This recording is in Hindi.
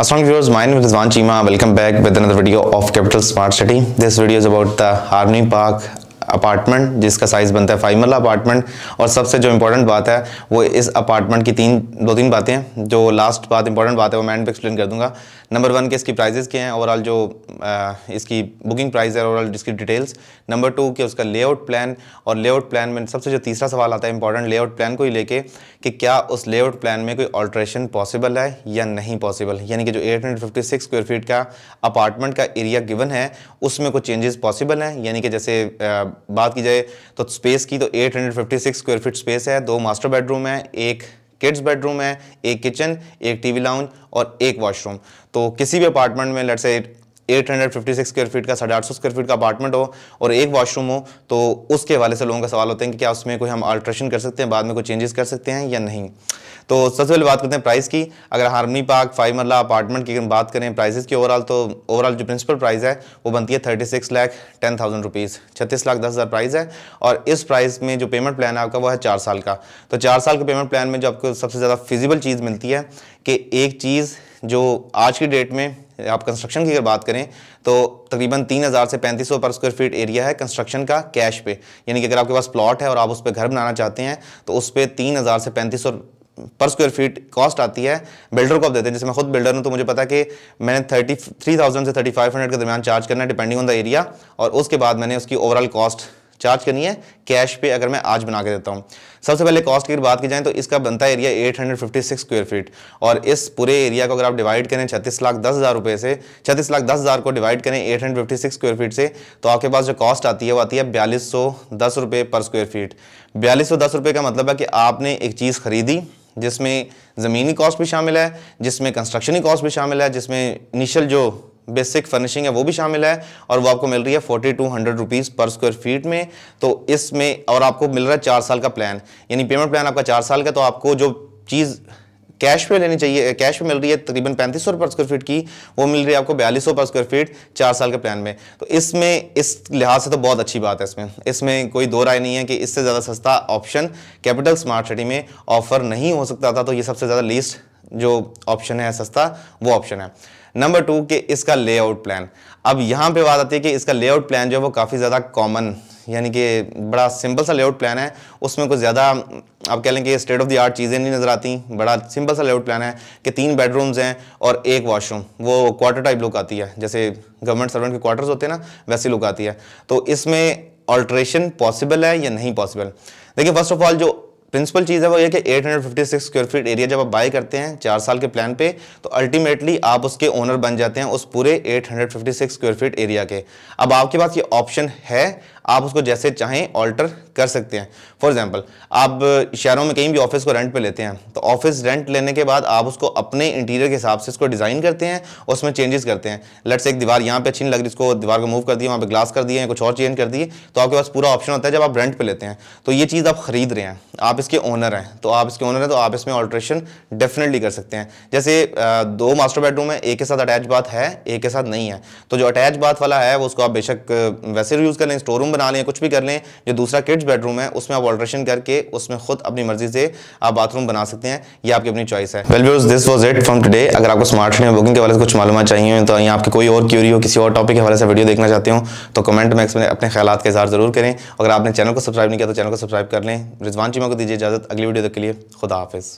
Assalamualaikum viewers, my name is Van Chima. Welcome back with another video of Capital Smart City. This video is about the Army Park apartment जिसका साइज़ बनता है फाइव मल्ला अपार्टमेंट और सबसे जो इंपॉर्टेंट बात है वो इस अपार्टमेंट की तीन दो तीन बातें जो लास्ट बात इंपॉर्टेंट बात है वो मैं एंड पे एक्सप्लेन कर दूंगा नंबर वन के इसकी प्राइजेस के हैं ओवरऑल जो आ, इसकी बुकिंग प्राइस है ओवरऑल इसकी डिटेल्स नंबर टू के उसका लेआउट प्लान और लेआउट प्लान में सबसे जो तीसरा सवाल आता है इंपॉर्टेंट लेआउट प्लान को ही लेके कि क्या उस लेआउट प्लान में कोई ऑल्ट्रेशन पॉसिबल है या नहीं पॉसिबल यानी कि जो 856 स्क्वायर फीट का अपार्टमेंट का एरिया गिवन है उसमें कुछ चेंजेस पॉसिबल हैं यानी कि जैसे बात की जाए तो स्पेस की तो 856 स्क्वायर फीट स्पेस है दो मास्टर बेडरूम है एक किड्स बेडरूम है एक किचन एक टीवी लाउंज और एक वॉशरूम तो किसी भी अपार्टमेंट में लेट से 856 स्क्वायर फीट का साढ़े आठ सौ स्क्वायर फीट का अपार्टमेंट हो और एक वॉशरूम हो तो उसके हवाले से लोगों का सवाल होते हैं कि क्या उसमें कोई हम अल्ट्रेशन कर सकते हैं बाद में कोई चेंजेस कर सकते हैं या नहीं तो सबसे पहले बात करते हैं प्राइस की अगर Harmony Park five marla apartment की बात करें प्राइसेस की ओवरऑल तो ओवरऑल जो प्रिंसिपल प्राइस है वो बनती है thirty six lakh ten thousand rupees छत्तीस लाख दस हज़ार प्राइस है और इस प्राइस में जो पेमेंट प्लान है आपका वो है चार साल का तो चार साल के पेमेंट प्लान में जो आपको सबसे ज़्यादा फिजिबल चीज़ मिलती है कि एक चीज़ जो आज की डेट में आप कंस्ट्रक्शन की अगर बात करें तो तकरीबन तीन हज़ार से पैंतीस सौ पर स्क्वायर फीट एरिया है कंस्ट्रक्शन का कैश पे यानी कि अगर आपके पास प्लॉट है और आप उस पर घर बनाना चाहते हैं तो उस पर तीन हज़ार से पैंतीस सौ पर स्क्वायर फीट कॉस्ट आती है बिल्डर को आप देते हैं जैसे मैं खुद बिल्डर हूँ तो मुझे पता है कि मैंने थर्टी थ्री थाउजेंड से थर्टी फाइव हंड्रेड के दरमियान चार्ज करना है डिपेंडिंग ऑन द एरिया और उसके बाद मैंने उसकी ओवरऑल कॉस्ट चार्ज करनी है कैश पे अगर मैं आज बना के देता हूँ सबसे पहले कॉस्ट की बात की जाए तो इसका बनता है एरिया 856 स्क्वायर फीट और इस पूरे एरिया को अगर आप डिवाइड करें छत्तीस लाख दस हज़ार रुपये से छत्तीस लाख दस हज़ार को डिवाइड करें 856 स्क्वायर फीट से तो आपके पास जो कॉस्ट आती है वो आती है बयालीस सौ दस रुपये पर स्क्वायर फीट बयालीस सौ दस रुपये का मतलब है कि आपने एक चीज़ खरीदी जिसमें ज़मीनी कॉस्ट भी शामिल है जिसमें कंस्ट्रक्शनी कॉस्ट भी शामिल है जिसमें इनिशियल जो बेसिक फर्निशिंग है वो भी शामिल है और वो आपको मिल रही है फोर्टी टू हंड्रेड रुपीज़ पर स्क्वायर फीट में तो इसमें और आपको मिल रहा है चार साल का प्लान यानी पेमेंट प्लान आपका चार साल का तो आपको जो चीज़ कैश पे लेनी चाहिए कैश पे मिल रही है तकरीबन पैंतीस सौ पर स्क्वायर फीट की वो मिल रही है आपको बयालीस सौ पर स्क्वायर फीट चार साल के प्लान में तो इसमें इस लिहाज से तो बहुत अच्छी बात है इसमें इसमें कोई दो राय नहीं है कि इससे ज़्यादा सस्ता ऑप्शन कैपिटल स्मार्ट सिटी में ऑफर नहीं हो सकता था तो ये सबसे ज़्यादा लीस्ट जो ऑप्शन है सस्ता वो ऑप्शन है नंबर टू कि इसका लेआउट प्लान अब यहाँ पे बात आती है कि इसका लेआउट प्लान जो है वो काफ़ी ज़्यादा कॉमन यानी कि बड़ा सिंपल सा लेआउट प्लान है उसमें कुछ ज़्यादा आप कह लें कि स्टेट ऑफ द आर्ट चीज़ें नहीं नज़र आती बड़ा सिंपल सा लेआउट प्लान है कि तीन बेडरूम्स हैं और एक वॉशरूम वो क्वार्टर टाइप लुक आती है जैसे गवर्नमेंट सर्वेंट के क्वार्टर्स होते हैं ना वैसी लुक आती है तो इसमें ऑल्ट्रेशन पॉसिबल है या नहीं पॉसिबल देखिए फर्स्ट ऑफ ऑल जो प्रिंसिपल चीज़ है वो ये कि 856 स्क्वायर फीट एरिया जब आप बाय करते हैं चार साल के प्लान पे तो अल्टीमेटली आप उसके ओनर बन जाते हैं उस पूरे 856 स्क्वायर फीट एरिया के अब आपके पास ये ऑप्शन है आप उसको जैसे चाहें ऑल्टर कर सकते हैं फॉर एग्जांपल आप शहरों में कहीं भी ऑफिस को रेंट पे लेते हैं तो ऑफिस रेंट लेने के बाद आप उसको अपने इंटीरियर के हिसाब से उसको डिज़ाइन करते हैं और उसमें चेंजेस करते हैं लेट्स एक दीवार यहाँ पे अच्छी नहीं लग रही इसको दीवार को मूव कर दिए वहाँ पर ग्लास कर दिए कुछ और चेंज कर दिए तो आपके पास पूरा ऑप्शन होता है जब आप रेंट पर लेते हैं तो ये चीज़ आप ख़रीद रहे हैं आप इसके ओनर हैं तो आप इसके ओनर हैं तो आप इसमें ऑल्ट्रेशन डेफिनेटली कर सकते हैं जैसे दो मास्टर बेडरूम है एक के साथ अटैच बात है एक के साथ नहीं है तो जो अटैच बात वाला है वो उसको आप बेशक वैसे यूज़ कर करें स्टोर रूम बना लें कुछ भी कर लें जो दूसरा किड्स बेडरूम है उसमें आप ऑल्ट्रेशन करके उसमें खुद अपनी मर्जी से आप बाथरूम बना सकते हैं ये आपकी अपनी चॉइस है well views this was it from today अगर आपको स्मार्ट में बुकिंग के वाले से कुछ मालूम चाहिए तो यहाँ आपकी कोई और क्यूरी हो किसी और टॉपिक के हवाले से वीडियो देखना चाहते हो तो कमेंट में इसमें अपने ख्याल का इजहार जरूर करें अगर आपने चैनल को सब्सक्राइब नहीं किया तो चैनल को सब्सक्राइब कर लें रिजवान चीमा को दीजिए इजाजत अगली वीडियो तक के लिए खुदा हाफिज़